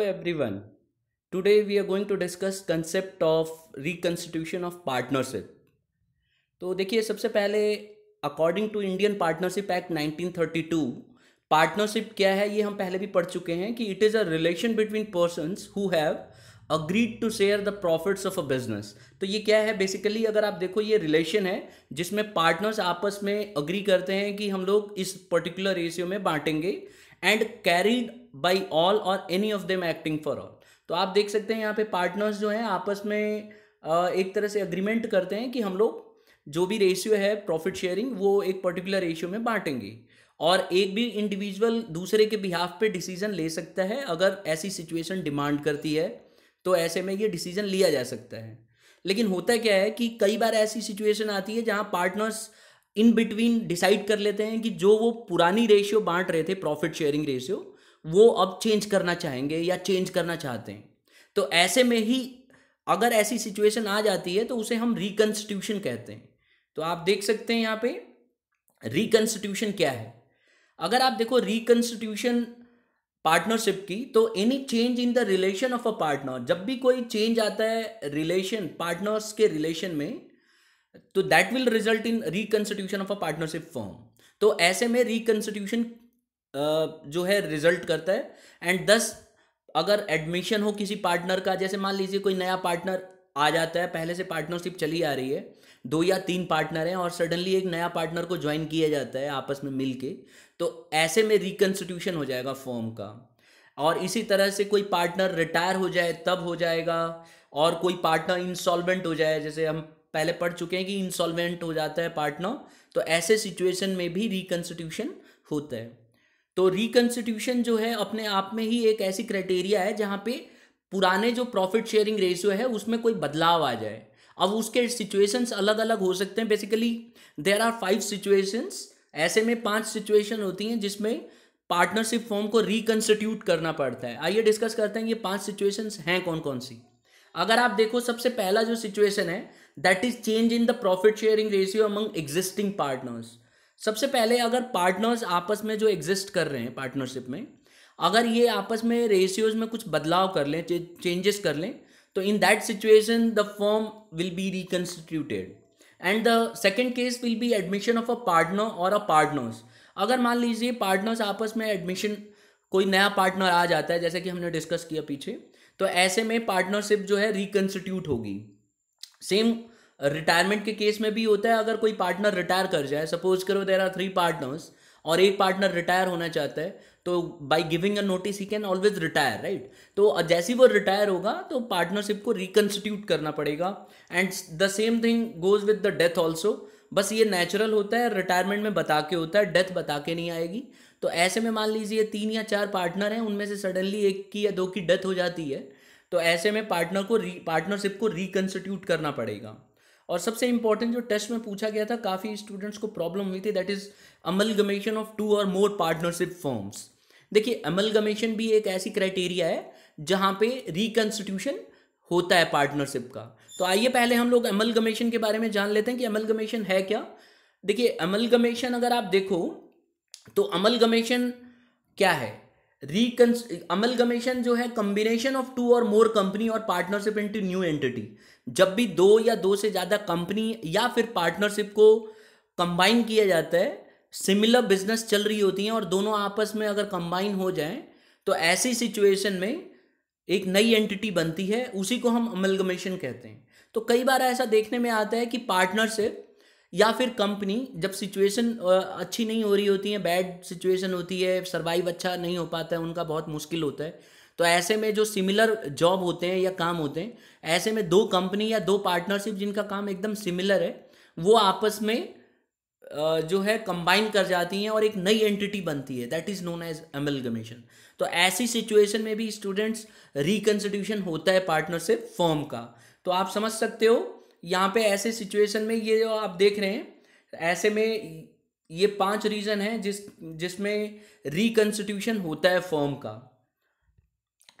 Hello everyone. Today we are going to discuss concept of reconstitution of partnership. तो देखिए सबसे पहले according to Indian partnership act 1932 partnership क्या है ये हम पहले भी पढ़ चुके हैं कि it is a relation between person who have agreed to share the profits of a business तो ये क्या है बेसिकली अगर आप देखो ये रिलेशन है जिसमें पार्टनर्स आपस में अग्री करते हैं कि हम लोग इस पर्टिकुलर रेशियो में बांटेंगे एंड कैरीड बाई ऑल और any of them acting for all तो आप देख सकते हैं यहाँ पे पार्टनर्स जो हैं आपस में एक तरह से अग्रीमेंट करते हैं कि हम लोग जो भी रेशियो है प्रॉफिट शेयरिंग वो एक पर्टिकुलर रेशियो में बांटेंगे और एक भी इंडिविजुअल दूसरे के बिहाफ पे डिसीजन ले सकता है अगर ऐसी सिचुएशन डिमांड करती है तो ऐसे में ये डिसीजन लिया जा सकता है लेकिन होता क्या है कि कई बार ऐसी सिचुएशन आती है जहाँ पार्टनर्स इन बिटवीन डिसाइड कर लेते हैं कि जो वो पुरानी रेशियो बांट रहे थे प्रॉफिट शेयरिंग रेशियो वो अब चेंज करना चाहेंगे या चेंज करना चाहते हैं तो ऐसे में ही अगर ऐसी सिचुएशन आ जाती है तो उसे हम रिकन्स्टिट्यूशन कहते हैं तो आप देख सकते हैं यहाँ पे रिकन्स्टिट्यूशन क्या है अगर आप देखो रिकन्स्टिट्यूशन पार्टनरशिप की तो any change in the relation of a partner जब भी कोई चेंज आता है रिलेशन पार्टनर्स के रिलेशन में तो that will result in reconstitution of a partnership form तो ऐसे में रिकन्स्टिट्यूशन जो है रिजल्ट करता है एंड दस अगर एडमिशन हो किसी पार्टनर का जैसे मान लीजिए कोई नया पार्टनर आ जाता है पहले से पार्टनरशिप चली आ रही है दो या तीन पार्टनर हैं और सडनली एक नया पार्टनर को ज्वाइन किया जाता है आपस में मिल के तो ऐसे में रिकन्स्टिट्यूशन हो जाएगा फॉर्म का और इसी तरह से कोई पार्टनर रिटायर हो जाए तब हो जाएगा और कोई पार्टनर इंसॉल्वेंट हो जाए जैसे हम पहले पढ़ चुके हैं कि इंसॉल्वेंट हो जाता है पार्टनर तो ऐसे सिचुएशन में भी रिकन्स्टिट्यूशन होता है तो रिकन्स्टिट्यूशन जो है अपने आप में ही एक ऐसी क्राइटेरिया है जहाँ पे पुराने जो प्रॉफिट शेयरिंग रेशियो है उसमें कोई बदलाव आ जाए अब उसके सिचुएशंस अलग अलग हो सकते हैं basically there are five situations ऐसे में पांच सिचुएशन होती हैं जिसमें पार्टनरशिप फॉर्म को रिकन्स्टिट्यूट करना पड़ता है आइए डिस्कस करते हैं ये पांच सिचुएशंस हैं कौन कौन सी अगर आप देखो सबसे पहला जो सिचुएशन है that is change in the profit sharing ratio among existing partners सबसे पहले अगर पार्टनर्स आपस में जो एग्जिस्ट कर रहे हैं पार्टनरशिप में अगर ये आपस में रेशियोज में कुछ बदलाव कर लें चेंजेस कर लें तो in that situation the firm will be reconstituted and the second case will be admission of a partner और अ पार्टनर्स अगर मान लीजिए पार्टनर्स आपस में एडमिशन कोई नया पार्टनर आ जाता है जैसे कि हमने डिस्कस किया पीछे तो ऐसे में पार्टनरशिप जो है रिकन्स्टिट्यूट होगी सेम रिटायरमेंट uh, के केस में भी होता है अगर कोई पार्टनर रिटायर कर जाए सपोज करो देर आर थ्री पार्टनर्स और एक पार्टनर रिटायर होना चाहता है तो by giving a notice he can always retire right तो जैसे वो रिटायर होगा तो पार्टनरशिप को रिकन्स्टिट्यूट करना पड़ेगा and the same thing goes with the death also बस ये नेचुरल होता है रिटायरमेंट में बता के होता है डेथ बता के नहीं आएगी तो ऐसे में मान लीजिए तीन या चार पार्टनर हैं उनमें से सडनली एक की या दो की डेथ हो जाती है तो ऐसे में पार्टनर को पार्टनरशिप को रिकन्स्टिट्यूट करना पड़ेगा और सबसे इंपॉर्टेंट जो टेस्ट में पूछा गया था काफ़ी स्टूडेंट्स को प्रॉब्लम हुई थी that is amalgamation of two or more partnership firms देखिए अमलगमेशन भी एक ऐसी क्राइटेरिया है जहाँ पे रिकन्स्टिट्यूशन होता है पार्टनरशिप का तो आइए पहले हम लोग अमलगमेशन के बारे में जान लेते हैं कि अमलगमेशन है क्या देखिए अमलगमेशन अगर आप देखो तो अमलगमेशन क्या है रिकन्स अमलगमेशन जो है combination of two or more company or partnership into new entity जब भी दो या दो से ज़्यादा कंपनी या फिर पार्टनरशिप को कंबाइन किया जाता है सिमिलर बिजनेस चल रही होती हैं और दोनों आपस में अगर कंबाइन हो जाए तो ऐसी सिचुएशन में एक नई एंटिटी बनती है उसी को हम अमलगमेशन कहते हैं तो कई बार ऐसा देखने में आता है कि पार्टनरशिप या फिर कंपनी जब सिचुएशन अच्छी नहीं हो रही होती है बैड सिचुएशन होती है सर्वाइव अच्छा नहीं हो पाता है उनका बहुत मुश्किल होता है तो ऐसे में जो सिमिलर जॉब होते हैं या काम होते हैं ऐसे में दो कंपनी या दो पार्टनरशिप जिनका काम एकदम सिमिलर है वो आपस में जो है कंबाइन कर जाती हैं और एक नई एंटिटी बनती है that is known as amalgamation तो ऐसी सिचुएशन में भी स्टूडेंट्स रिकन्स्टिट्यूशन होता है पार्टनरशिप फॉर्म का तो आप समझ सकते हो यहाँ पे ऐसे सिचुएशन में ये जो आप देख रहे हैं ऐसे में ये पांच रीज़न है जिस जिसमें रिकन्स्टिट्यूशन होता है फॉर्म का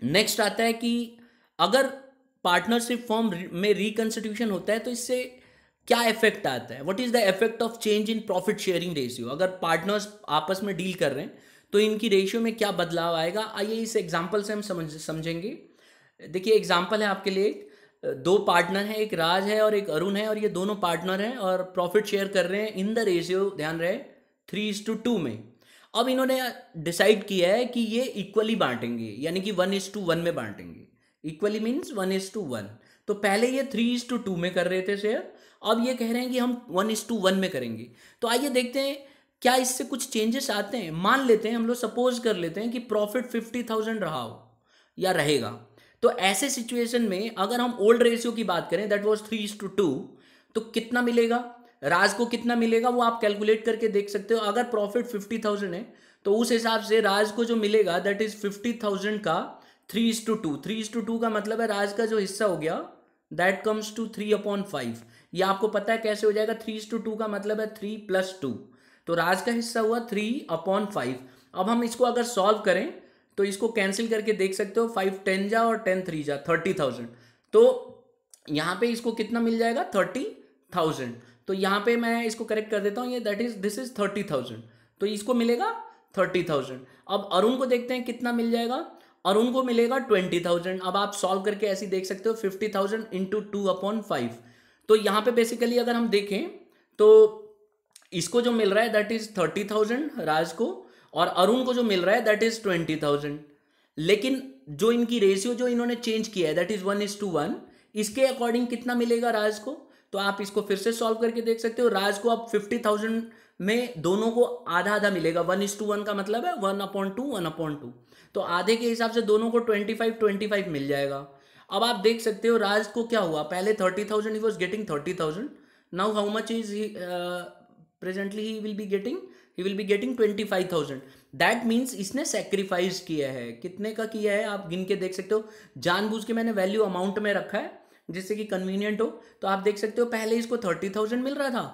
नेक्स्ट आता है कि अगर पार्टनरशिप फॉर्म में रिकन्स्टिट्यूशन होता है तो इससे क्या इफेक्ट आता है what is the effect of change in profit sharing ratio अगर पार्टनर्स आपस में डील कर रहे हैं तो इनकी रेशियो में क्या बदलाव आएगा आइए इस एग्जाम्पल से हम समझ समझेंगे देखिए एग्जाम्पल है आपके लिए एक दो पार्टनर हैं एक राज है और एक अरुण है और ये दोनों पार्टनर हैं और प्रॉफिट शेयर कर रहे हैं इन द रेशियो ध्यान रहे थ्री इज टू टू में अब इन्होंने डिसाइड किया है कि ये इक्वली बांटेंगे यानी कि वन इज टू वन में बांटेंगे equally means one is to one तो पहले ये थ्री इज टू टू में कर रहे थे शेयर अब ये कह रहे हैं कि हम वन इज टू वन में करेंगे तो आइए देखते हैं क्या इससे कुछ चेंजेस आते हैं मान लेते हैं हम लोग सपोज कर लेते हैं कि प्रॉफिट फिफ्टी थाउजेंड रहा हो या रहेगा तो ऐसे सिचुएशन में अगर हम ओल्ड रेशियो की बात करें that was three to two तो कितना मिलेगा राज को कितना मिलेगा वो आप कैलकुलेट करके देख सकते हो अगर प्रॉफिट फिफ्टी थाउजेंड है तो उस हिसाब से राज को जो मिलेगा दैट इज फिफ्टी थाउजेंड का three is to two three is to two का मतलब है राज का जो हिस्सा हो गया that comes to three upon five ये आपको पता है कैसे हो जाएगा थ्री इज टू टू का मतलब है थ्री प्लस टू तो राज का हिस्सा हुआ थ्री अपॉन फाइव अब हम इसको अगर सॉल्व करें तो इसको कैंसिल करके देख सकते हो फाइव टेन जा और टेन थ्री जा थर्टी थाउजेंड तो यहाँ पे इसको कितना मिल जाएगा थर्टी थाउजेंड तो यहाँ पे मैं इसको करेक्ट कर देता हूँ ये that is this is thirty thousand तो इसको मिलेगा थर्टी थाउजेंड अब अरुण को देखते हैं कितना मिल जाएगा अरुण को मिलेगा ट्वेंटी थाउजेंड अब आप सॉल्व करके ऐसे देख सकते हो fifty thousand into two upon five तो यहाँ पे बेसिकली अगर हम देखें तो इसको जो मिल रहा है that is thirty thousand Raj को और अरुण को जो मिल रहा है दैट इज ट्वेंटी थाउजेंड लेकिन जो इनकी रेशियो जो इन्होंने चेंज किया है that is one is to one इसके अकॉर्डिंग कितना मिलेगा राज को तो आप इसको फिर से सॉल्व करके देख सकते हो राज को आप फिफ्टी थाउजेंड में दोनों को आधा आधा मिलेगा वन इज टू वन का मतलब है one upon two one upon two तो आधे के हिसाब से दोनों को ट्वेंटी फाइव ट्वेंटी फाइव मिल जाएगा अब आप देख सकते हो राज को क्या हुआ पहले thirty thousand he was getting thirty thousand now how much is he presently he will be getting he will be getting twenty five thousand that means इसने सेक्रीफाइस किया है कितने का किया है आप गिन के देख सकते हो जानबूझ के मैंने वैल्यू अमाउंट में रखा है जिससे कि कन्वीनियंट हो तो आप देख सकते हो पहले इसको थर्टी थाउजेंड मिल रहा था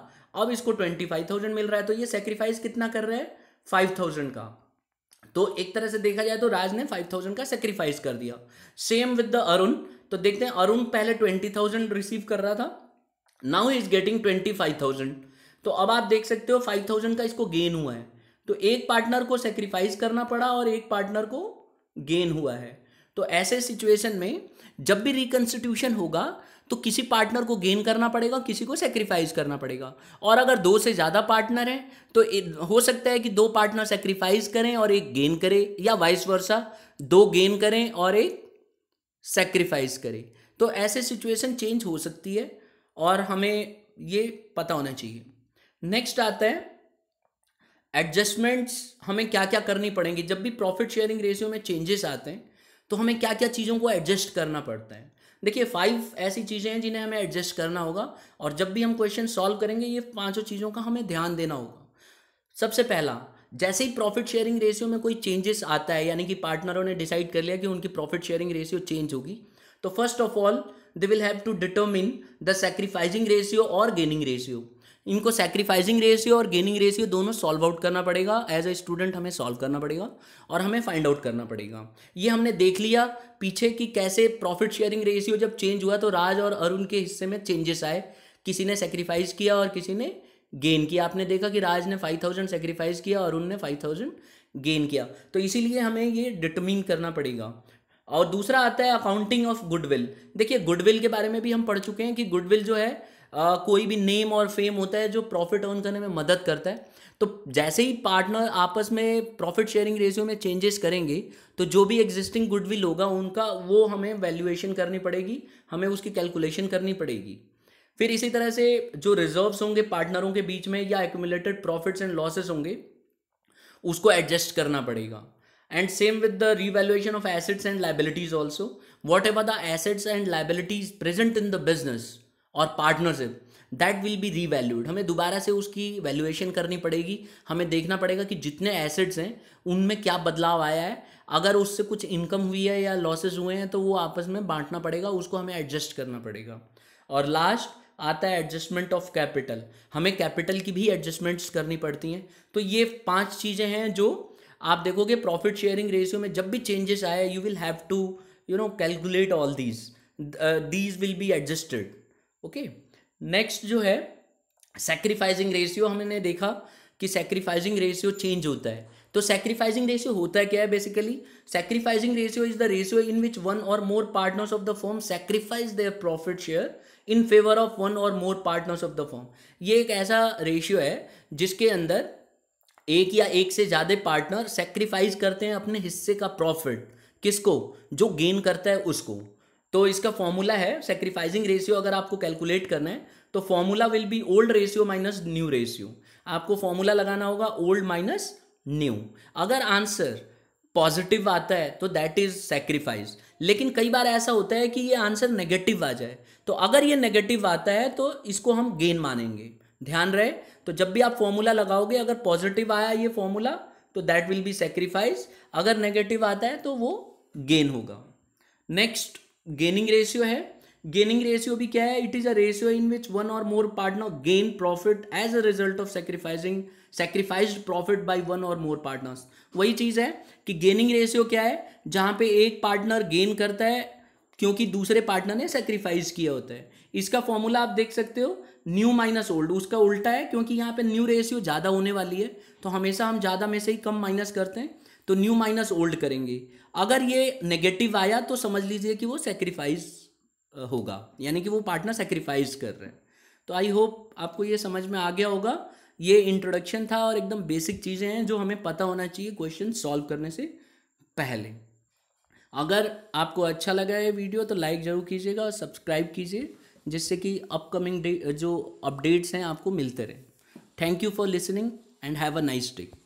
अब इसको ट्वेंटी फाइव थाउजेंड मिल रहा है तो ये सेक्रीफाइस कितना कर रहा है फाइव थाउजेंड का तो एक तरह से देखा जाए तो राज ने फाइव थाउजेंड का सेक्रीफाइस कर दिया सेम विद द अरुण तो देखते हैं अरुण पहले ट्वेंटी थाउजेंड रिसीव कर रहा था now is getting twenty five thousand तो अब आप देख सकते हो फाइव थाउजेंड का इसको गेन हुआ है तो एक पार्टनर को सेक्रीफाइस करना पड़ा और एक पार्टनर को गेन हुआ है तो ऐसे सिचुएशन में जब भी रिकन्स्टिट्यूशन होगा तो किसी पार्टनर को गेन करना पड़ेगा किसी को सेक्रीफाइस करना पड़ेगा और अगर दो से ज़्यादा पार्टनर हैं तो हो सकता है कि दो पार्टनर सेक्रीफाइस करें और एक गेन करे या वाइस वर्षा दो गेन करें और एक सेक्रीफाइस करे तो ऐसे सिचुएशन चेंज हो सकती है और हमें ये पता होना चाहिए नेक्स्ट आता है एडजस्टमेंट्स हमें क्या क्या करनी पड़ेंगी जब भी प्रॉफिट शेयरिंग रेशियो में चेंजेस आते हैं तो हमें क्या क्या चीज़ों को एडजस्ट करना पड़ता है देखिए फाइव ऐसी चीज़ें हैं जिन्हें हमें एडजस्ट करना होगा और जब भी हम क्वेश्चन सॉल्व करेंगे ये पांचों चीज़ों का हमें ध्यान देना होगा सबसे पहला जैसे ही प्रॉफिट शेयरिंग रेशियो में कोई चेंजेस आता है यानी कि पार्टनरों ने डिसाइड कर लिया कि उनकी प्रॉफिट शेयरिंग रेशियो चेंज होगी तो first of all they will have to determine the sacrificing ratio और गेनिंग रेशियो इनको सेक्रीफाइसिंग रेशियो और गेनिंग रेशियो दोनों सॉल्व आउट करना पड़ेगा एज ए स्टूडेंट हमें सॉल्व करना पड़ेगा और हमें फाइंड आउट करना पड़ेगा ये हमने देख लिया पीछे कि कैसे प्रॉफिट शेयरिंग रेशियो जब चेंज हुआ तो राज और अरुण के हिस्से में चेंजेस आए किसी ने सेक्रीफाइस किया और किसी ने गेन किया आपने देखा कि राज ने फाइव थाउजेंड सेक्रीफाइस किया और अरुण ने फाइव थाउजेंड गेन किया तो इसीलिए हमें ये डिटमिन करना पड़ेगा और दूसरा आता है अकाउंटिंग ऑफ गुडविल देखिए गुडविल के बारे में भी हम पढ़ चुके हैं कि गुडविल जो है आ, कोई भी नेम और फेम होता है जो प्रॉफिट अर्न करने में मदद करता है तो जैसे ही पार्टनर आपस में प्रॉफिट शेयरिंग रेशियो में चेंजेस करेंगे तो जो भी एग्जिस्टिंग गुडविल होगा उनका वो हमें वैल्यूएशन करनी पड़ेगी हमें उसकी कैलकुलेशन करनी पड़ेगी फिर इसी तरह से जो रिजर्व्स होंगे पार्टनरों के बीच में या एक्यूमुलेटेड प्रॉफिट्स एंड लॉसेस होंगे उसको एडजस्ट करना पड़ेगा and same with the revaluation of assets and liabilities also whatever the assets and liabilities present in the business और partnership that will be revalued हमें दोबारा से उसकी वैल्यूएशन करनी पड़ेगी हमें देखना पड़ेगा कि जितने एसेट्स हैं उनमें क्या बदलाव आया है अगर उससे कुछ इनकम हुई है या लॉसेज हुए हैं तो वो आपस में बांटना पड़ेगा उसको हमें एडजस्ट करना पड़ेगा और लास्ट आता है एडजस्टमेंट ऑफ कैपिटल हमें कैपिटल की भी एडजस्टमेंट्स करनी पड़ती हैं तो ये पांच चीज़ें हैं जो आप देखोगे प्रॉफिट शेयरिंग रेशियो में जब भी चेंजेस आए you will have to you know calculate all these these will be adjusted okay next जो है सेक्रीफाइजिंग रेशियो हमने देखा कि सेक्रीफाइजिंग रेशियो चेंज होता है तो सेक्रीफाइजिंग रेशियो होता है क्या है basically sacrificing ratio is the ratio in which one or more partners of the firm sacrifice their profit share in favour of one or more partners of the firm ये एक ऐसा ratio है जिसके अंदर एक या एक से ज़्यादा पार्टनर सेक्रीफाइस करते हैं अपने हिस्से का प्रॉफिट किसको जो गेन करता है उसको तो इसका फॉर्मूला है सेक्रीफाइजिंग रेशियो अगर आपको कैलकुलेट करना है तो formula will be old ratio minus new ratio आपको फॉर्मूला लगाना होगा ओल्ड माइनस न्यू अगर आंसर पॉजिटिव आता है तो दैट इज सेक्रीफाइस लेकिन कई बार ऐसा होता है कि ये आंसर नेगेटिव आ जाए तो अगर ये नेगेटिव आता है तो इसको हम गेन मानेंगे ध्यान रहे तो जब भी आप फॉर्मूला लगाओगे अगर पॉजिटिव आया ये फॉर्मूला तो दैट विल बी सेक्रीफाइस अगर नेगेटिव आता है तो वो गेन होगा नेक्स्ट गेनिंग रेशियो है गेनिंग रेशियो भी क्या है it is a ratio in which one or more partner gain profit as a result of sacrificing sacrifice profit by one or more partners वही चीज़ है कि गेनिंग रेशियो क्या है जहां पे एक पार्टनर गेन करता है क्योंकि दूसरे पार्टनर ने सेक्रीफाइस किया होता है इसका फॉर्मूला आप देख सकते हो न्यू माइनस ओल्ड उसका उल्टा है क्योंकि यहाँ पे न्यू रेशियो ज़्यादा होने वाली है तो हमेशा हम ज़्यादा में से ही कम माइनस करते हैं तो न्यू माइनस ओल्ड करेंगे अगर ये नेगेटिव आया तो समझ लीजिए कि वो सेक्रीफाइस होगा यानी कि वो पार्टनर सेक्रीफाइस कर रहे हैं तो आई होप आपको ये समझ में आ गया होगा ये इंट्रोडक्शन था और एकदम बेसिक चीज़ें हैं जो हमें पता होना चाहिए क्वेश्चन सॉल्व करने से पहले अगर आपको अच्छा लगा ये वीडियो तो लाइक ज़रूर कीजिएगा और सब्सक्राइब कीजिए जिससे कि अपकमिंग जो अपडेट्स हैं आपको मिलते रहें thank you for listening and have a nice day